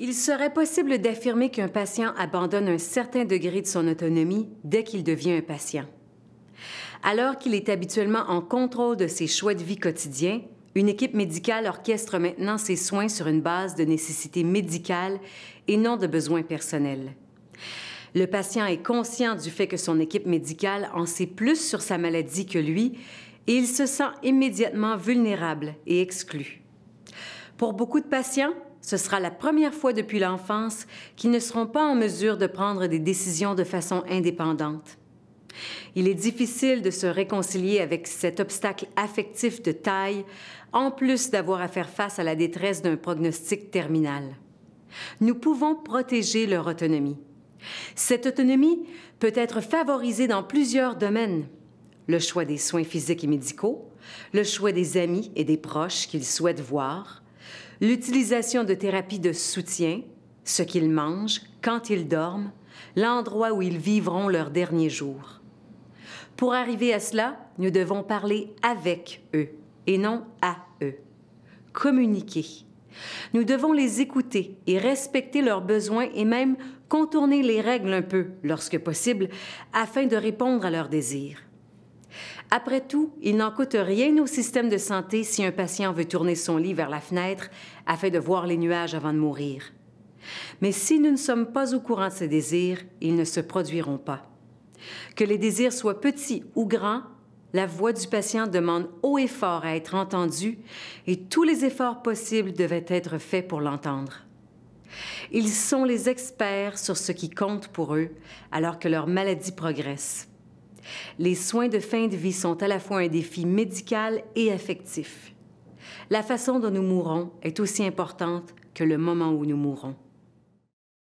Il serait possible d'affirmer qu'un patient abandonne un certain degré de son autonomie dès qu'il devient un patient. Alors qu'il est habituellement en contrôle de ses choix de vie quotidiens, une équipe médicale orchestre maintenant ses soins sur une base de nécessité médicale et non de besoins personnels. Le patient est conscient du fait que son équipe médicale en sait plus sur sa maladie que lui et il se sent immédiatement vulnérable et exclu. Pour beaucoup de patients, ce sera la première fois depuis l'enfance qu'ils ne seront pas en mesure de prendre des décisions de façon indépendante. Il est difficile de se réconcilier avec cet obstacle affectif de taille, en plus d'avoir à faire face à la détresse d'un prognostic terminal. Nous pouvons protéger leur autonomie. Cette autonomie peut être favorisée dans plusieurs domaines. Le choix des soins physiques et médicaux, le choix des amis et des proches qu'ils souhaitent voir, l'utilisation de thérapies de soutien, ce qu'ils mangent, quand ils dorment, l'endroit où ils vivront leurs derniers jours. Pour arriver à cela, nous devons parler avec eux et non à eux. Communiquer. Nous devons les écouter et respecter leurs besoins et même contourner les règles un peu, lorsque possible, afin de répondre à leurs désirs. Après tout, il n'en coûte rien au système de santé si un patient veut tourner son lit vers la fenêtre afin de voir les nuages avant de mourir. Mais si nous ne sommes pas au courant de ces désirs, ils ne se produiront pas. Que les désirs soient petits ou grands, la voix du patient demande haut et fort à être entendue et tous les efforts possibles devaient être faits pour l'entendre. Ils sont les experts sur ce qui compte pour eux alors que leur maladie progresse. Les soins de fin de vie sont à la fois un défi médical et affectif. La façon dont nous mourons est aussi importante que le moment où nous mourons.